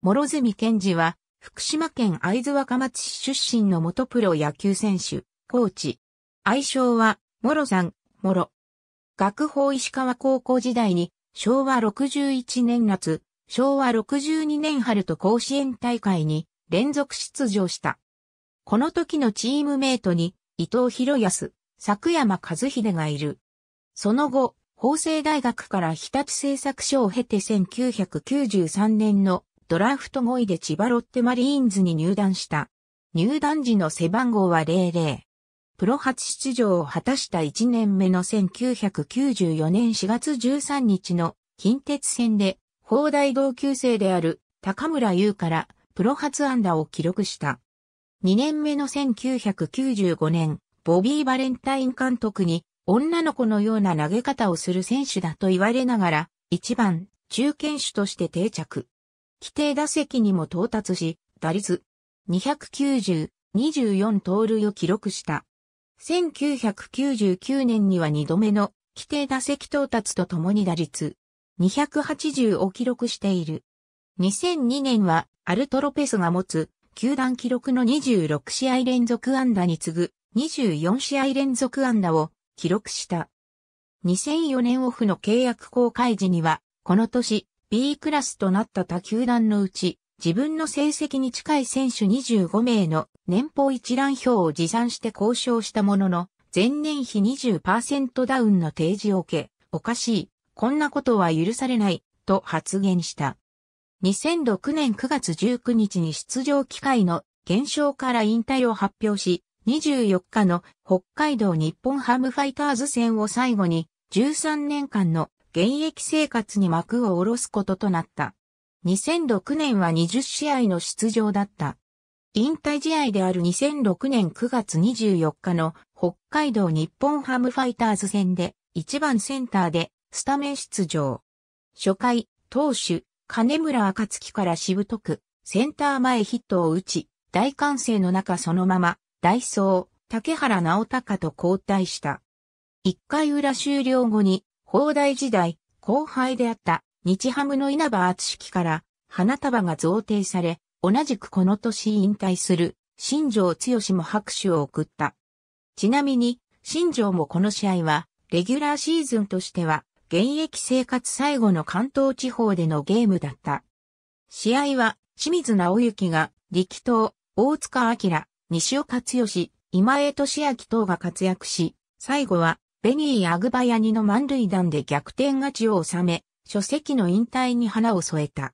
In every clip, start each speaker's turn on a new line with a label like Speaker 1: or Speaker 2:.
Speaker 1: 諸住健二は、福島県会津若松市出身の元プロ野球選手、コーチ。愛称は、諸さん、諸。学法石川高校時代に、昭和61年夏、昭和62年春と甲子園大会に連続出場した。この時のチームメイトに、伊藤博康、佐久山和秀がいる。その後、法政大学から日立製作所を経て1993年のドラフト5位で千葉ロッテマリーンズに入団した。入団時の背番号は00。プロ初出場を果たした1年目の1994年4月13日の近鉄戦で、砲台同級生である高村優からプロ初安打を記録した。2年目の1995年、ボビー・バレンタイン監督に女の子のような投げ方をする選手だと言われながら、1番中堅手として定着。規定打席にも到達し、打率290、24盗塁を記録した。1999年には2度目の規定打席到達とともに打率280を記録している。2002年はアルトロペスが持つ球団記録の26試合連続安打に次ぐ24試合連続安打を記録した。2004年オフの契約公開時には、この年、B クラスとなった他球団のうち、自分の成績に近い選手25名の年俸一覧表を持参して交渉したものの、前年比20%ダウンの提示を受け、おかしい、こんなことは許されない、と発言した。2006年9月19日に出場機会の減少から引退を発表し、24日の北海道日本ハムファイターズ戦を最後に13年間の現役生活に幕を下ろすこととなった。2006年は20試合の出場だった。引退試合である2006年9月24日の北海道日本ハムファイターズ戦で1番センターでスタメン出場。初回、投手、金村暁からしぶとく、センター前ヒットを打ち、大歓声の中そのまま、ダイソー、竹原直隆と交代した。1回裏終了後に、放題時代、後輩であった日ハムの稲葉厚式から花束が贈呈され、同じくこの年引退する新庄剛も拍手を送った。ちなみに、新庄もこの試合は、レギュラーシーズンとしては、現役生活最後の関東地方でのゲームだった。試合は、清水直之が、力投、大塚明、西岡義、今江俊明等が活躍し、最後は、ベニー・アグバヤニの満塁弾で逆転勝ちを収め、書籍の引退に花を添えた。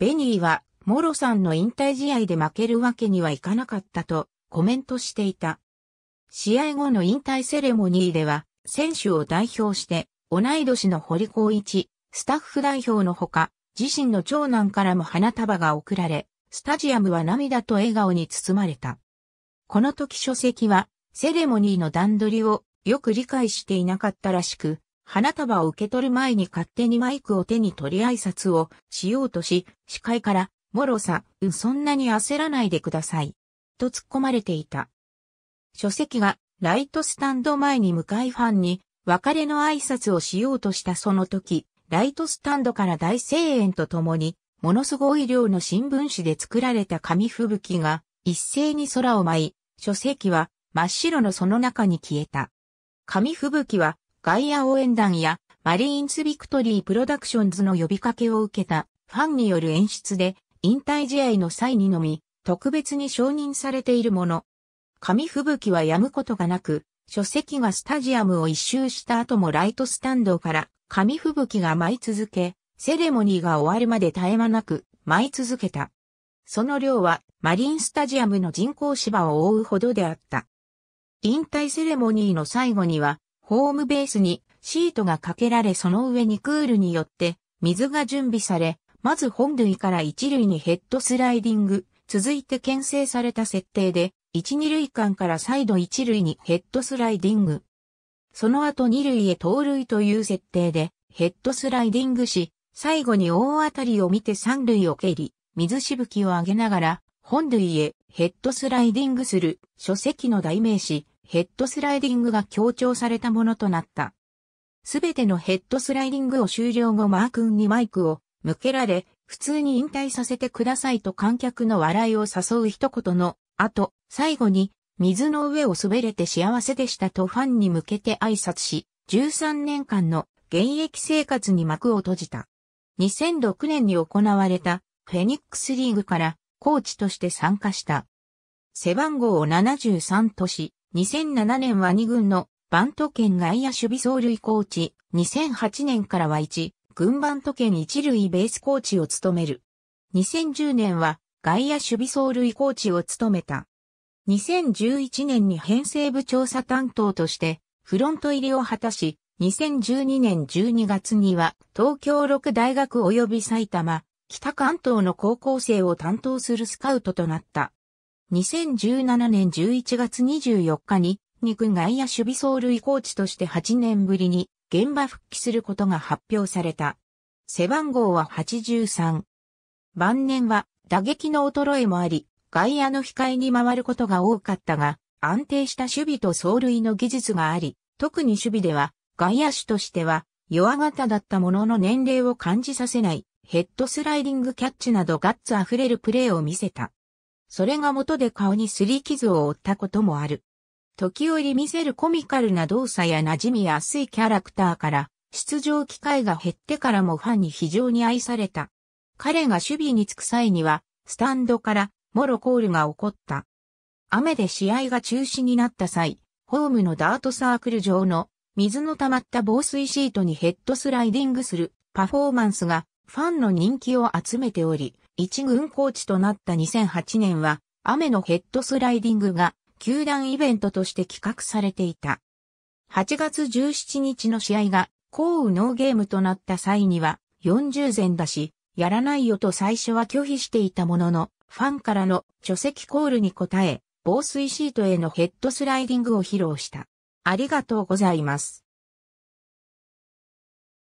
Speaker 1: ベニーは、モロさんの引退試合で負けるわけにはいかなかったとコメントしていた。試合後の引退セレモニーでは、選手を代表して、同い年の堀光一、スタッフ代表のほか、自身の長男からも花束が贈られ、スタジアムは涙と笑顔に包まれた。この時書籍は、セレモニーの段取りをよく理解していなかったらしく、花束を受け取る前に勝手にマイクを手に取り挨拶をしようとし、司会から、もろさ、ん、そんなに焦らないでください。と突っ込まれていた。書籍がライトスタンド前に向かいファンに別れの挨拶をしようとしたその時、ライトスタンドから大声援とともに、ものすごい量の新聞紙で作られた紙吹雪が一斉に空を舞い、書籍は真っ白のその中に消えた。紙吹雪はガイア応援団やマリーンス・ビクトリー・プロダクションズの呼びかけを受けたファンによる演出で引退試合の際にのみ特別に承認されているもの。紙吹雪は止むことがなく、書籍がスタジアムを一周した後もライトスタンドから紙吹雪が舞い続け、セレモニーが終わるまで絶え間なく舞い続けた。その量はマリンスタジアムの人工芝を覆うほどであった。引退セレモニーの最後には、ホームベースにシートがかけられその上にクールによって水が準備され、まず本塁から一塁にヘッドスライディング、続いて牽制された設定で、一二塁間から再度一塁にヘッドスライディング。その後二塁へ盗塁という設定で、ヘッドスライディングし、最後に大当たりを見て三塁を蹴り、水しぶきを上げながら、本塁へヘッドスライディングする書籍の代名詞、ヘッドスライディングが強調されたものとなった。すべてのヘッドスライディングを終了後マー君にマイクを向けられ、普通に引退させてくださいと観客の笑いを誘う一言の後、最後に、水の上を滑れて幸せでしたとファンに向けて挨拶し、13年間の現役生活に幕を閉じた。2006年に行われたフェニックスリーグからコーチとして参加した。背番号を73とし、2007年は2軍のバント県外野守備走塁コーチ、2008年からは1、軍バント県一塁ベースコーチを務める。2010年は外野守備走塁コーチを務めた。2011年に編成部調査担当としてフロント入りを果たし、2012年12月には東京六大学及び埼玉、北関東の高校生を担当するスカウトとなった。2017年11月24日に、2軍外野守備走塁コーチとして8年ぶりに現場復帰することが発表された。背番号は83。晩年は打撃の衰えもあり、外野の控えに回ることが多かったが、安定した守備と走塁の技術があり、特に守備では外野手としては弱型だったものの年齢を感じさせないヘッドスライディングキャッチなどガッツ溢れるプレーを見せた。それが元で顔に擦り傷を負ったこともある。時折見せるコミカルな動作や馴染みやすいキャラクターから、出場機会が減ってからもファンに非常に愛された。彼が守備に就く際には、スタンドから、モロコールが起こった。雨で試合が中止になった際、ホームのダートサークル上の水の溜まった防水シートにヘッドスライディングするパフォーマンスがファンの人気を集めており、一軍コーチとなった2008年は、雨のヘッドスライディングが、球団イベントとして企画されていた。8月17日の試合が、降雨ノーゲームとなった際には、40前だし、やらないよと最初は拒否していたものの、ファンからの除籍コールに応え、防水シートへのヘッドスライディングを披露した。ありがとうございます。